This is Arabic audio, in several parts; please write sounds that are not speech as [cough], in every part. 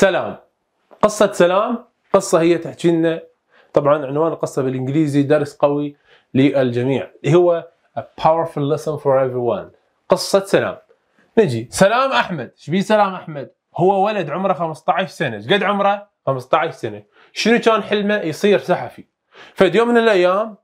سلام قصة سلام قصة هي تحكي لنا طبعا عنوان القصة بالانجليزي درس قوي للجميع هو a powerful lesson for everyone قصة سلام نجي سلام احمد ايش بيه سلام احمد هو ولد عمره 15 سنة ايش قد عمره 15 سنة شنو كان حلمه يصير صحفي فد يوم من الايام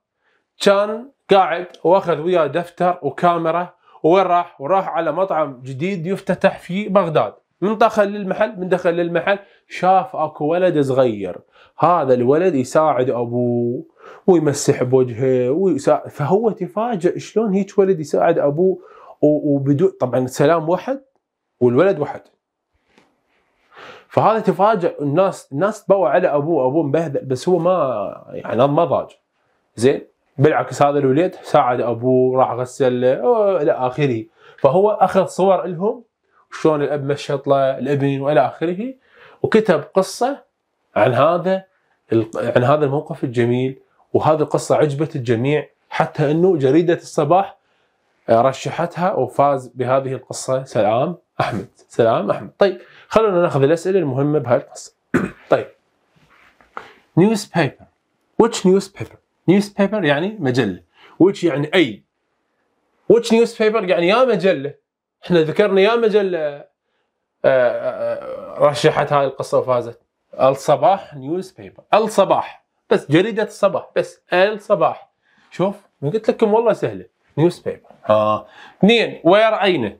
كان قاعد واخذ وياه دفتر وكاميرا وين راح وراح على مطعم جديد يفتتح في بغداد من دخل للمحل من دخل للمحل شاف اكو ولد صغير هذا الولد يساعد ابوه ويمسح بوجهه ويساعد فهو تفاجئ شلون هيك ولد يساعد ابوه وبدون طبعا سلام واحد والولد واحد فهذا تفاجئ الناس الناس تبوا على ابوه ابوه مبهدل بس هو ما يعني ما ضاج زين بالعكس هذا الولد ساعد ابوه راح غسل الى اخره فهو اخذ صور لهم شلون الاب مشط له الابن والى اخره وكتب قصه عن هذا عن هذا الموقف الجميل وهذه القصه عجبت الجميع حتى انه جريده الصباح آه، رشحتها وفاز بهذه القصه سلام احمد سلام احمد طيب خلونا ناخذ الاسئله المهمه بهاي القصه [coughs] طيب نيوز بيبر which نيوز بيبر يعني مجله which يعني اي which بيبر يعني يا مجله احنا ذكرنا يا مجله آه، آه، آه، رشحت هاي القصه وفازت الصباح نيوز بيبر الصباح بس جريده الصباح بس الصباح شوف من قلت لكم والله سهله نيوز بيبر اه اثنين وير عينه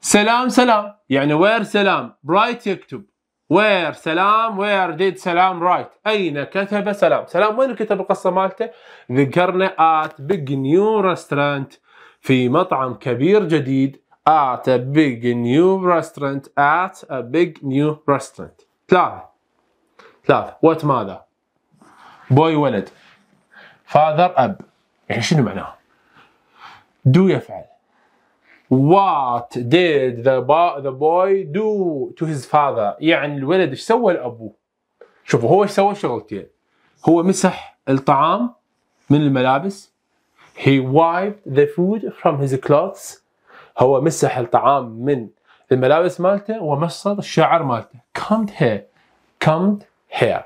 سلام سلام يعني وير سلام برايت يكتب وير سلام وير ديد سلام رايت اين كتب سلام سلام وين كتب القصه مالته ذكرنا ات بيج نيو ريستورانت في مطعم كبير جديد at a big new restaurant at a big new restaurant ثلاثة ثلاثة what ماذا boy ولد father أب يعني شنو معناه do يفعل What did the, bo the boy do to his father يعني الولد ايش سوى لأبوه شوفوا هو ايش سوى شغلتين هو مسح الطعام من الملابس He wiped the food from his clothes هو مسح الطعام من الملابس مالته ومصر الشعر مالته combed hair combed hair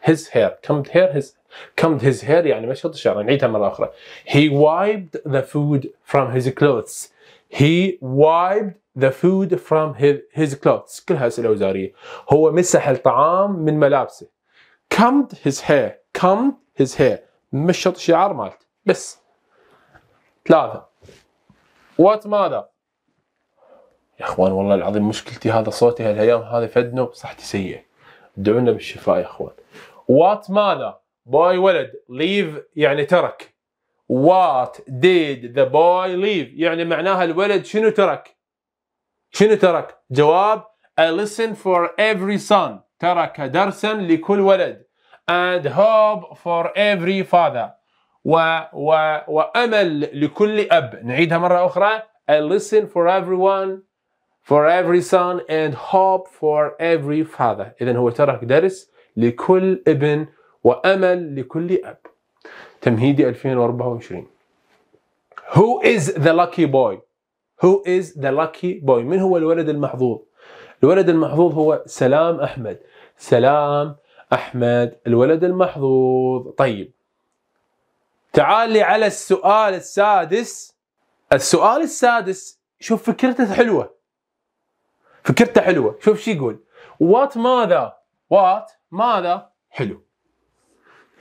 his hair combed hair his combed his hair يعني مشط الشعر نعيدها مرة أخرى he wiped the food from his clothes he wiped the food from his, his clothes كلها أسئلة وزارية هو مسح الطعام من ملابسه combed his hair combed his hair مشط الشعر مالته بس ثلاثة وات ماذا يا اخوان والله العظيم مشكلتي هذا صوتي هالايام هذا فدنه صحتي سيئه ادعوا لنا بالشفاء يا اخوان وات ماذا بوي ولد ليف يعني ترك وات ديد ذا بوي ليف يعني معناها الولد شنو ترك شنو ترك جواب I listen for every son ترك درسا لكل ولد and hope for every father و و وأمل لكل أب نعيدها مرة أخرى I listen for everyone for every son and hope for every father إذا هو ترك درس لكل ابن وأمل لكل أب تمهيدي 2024 Who is the lucky boy? Who is the lucky boy? من هو الولد المحظوظ؟ الولد المحظوظ هو سلام أحمد سلام أحمد الولد المحظوظ طيب تعال لي على السؤال السادس السؤال السادس شوف فكرته حلوه فكرته حلوه شوف شو يقول وات ماذا وات ماذا حلو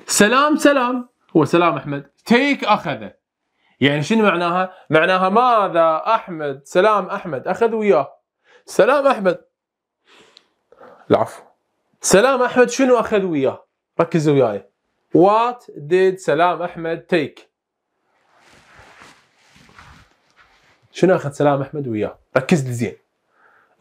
سلام سلام هو سلام احمد تيك اخذه يعني شنو معناها معناها ماذا احمد سلام احمد اخذ وياه سلام احمد العفو سلام احمد شنو اخذ وياه ركزوا وياي What did سلام أحمد take? شنو أخذ سلام أحمد وياه؟ ركز لي زين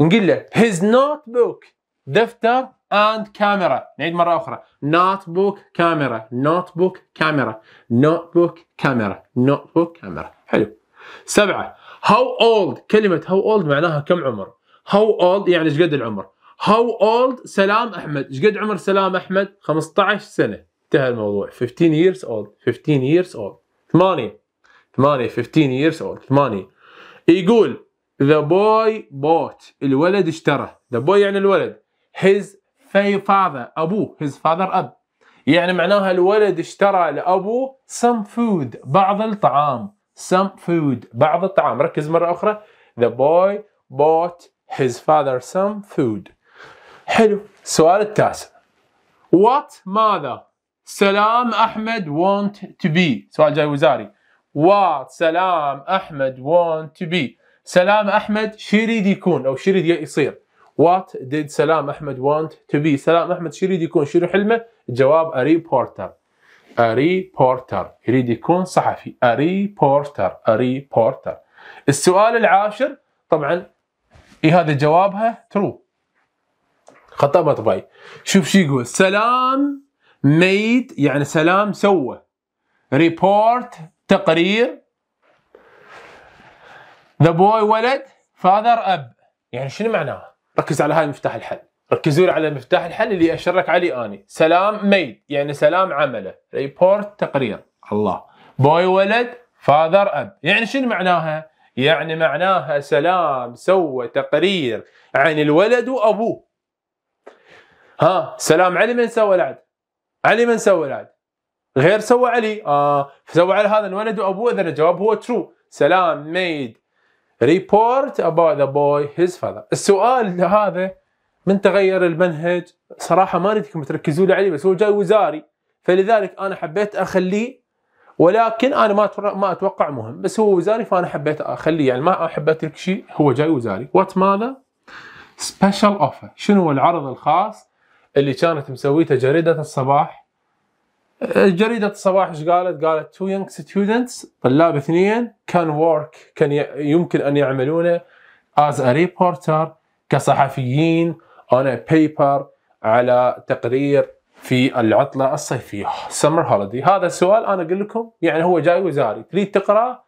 نقول له his notebook دفتر and كاميرا نعيد مرة أخرى notebook كاميرا notebook كاميرا notebook كاميرا notebook كاميرا حلو سبعة how old كلمة how old معناها كم عمر how old يعني ايش قد العمر how old سلام أحمد ايش قد عمر سلام أحمد 15 سنة انتهى الموضوع 15 years old 15 years old 8 8 15 years old 8 يقول the boy bought الولد اشترى the boy يعني الولد his father ابوه his father اب يعني معناها الولد اشترى لابوه some food بعض الطعام some food بعض الطعام ركز مره اخرى the boy bought his father some food حلو السؤال التاسع what ماذا سلام احمد وونت تو بي سؤال جاي وزاري وات سلام احمد وونت تو بي سلام احمد شو يريد يكون او شو يريد يصير وات ديد سلام احمد وونت تو بي سلام احمد شو يريد يكون شنو حلمه الجواب اري بورتر اري بورتر يريد يكون صحفي اري بورتر اري بورتر السؤال العاشر طبعا اي هذا جوابها ترو خطأ مطبعي شوف شو يقول سلام ميد يعني سلام سوى ريبورت تقرير ذا بوي ولد فاذر اب يعني شنو معناها؟ ركز على هاي مفتاح الحل ركزوا على مفتاح الحل اللي اشرك عليه اني سلام ميد يعني سلام عمله ريبورت تقرير الله بوي ولد فاذر اب يعني شنو معناها؟ يعني معناها سلام سوى تقرير عن الولد وابوه ها سلام علي من سوى العد علي من سوى العدل غير سوى علي آه سوى على هذا الولد وابوه اذا الجواب هو ترو سلام ميد ريبورت اباوت ذا بوي هيز فاذر السؤال هذا من تغير المنهج صراحة ما اريدكم تركزوا لي عليه بس هو جاي وزاري فلذلك انا حبيت اخليه ولكن انا ما ما اتوقع مهم بس هو وزاري فانا حبيت اخليه يعني ما احب اترك شيء هو جاي وزاري وات ماذا؟ سبيشال اوفر شنو هو العرض الخاص اللي كانت مسويته جريده الصباح آه، جريده الصباح ايش قالت؟ قالت تو يونغ ستودنتس طلاب اثنين كان ورك كان يمكن ان يعملونه از ا ريبورتر كصحفيين اون ا بيبر على تقرير في العطله الصيفيه سمر هوليدي هذا السؤال انا اقول لكم يعني هو جاي وزاري تريد تقراه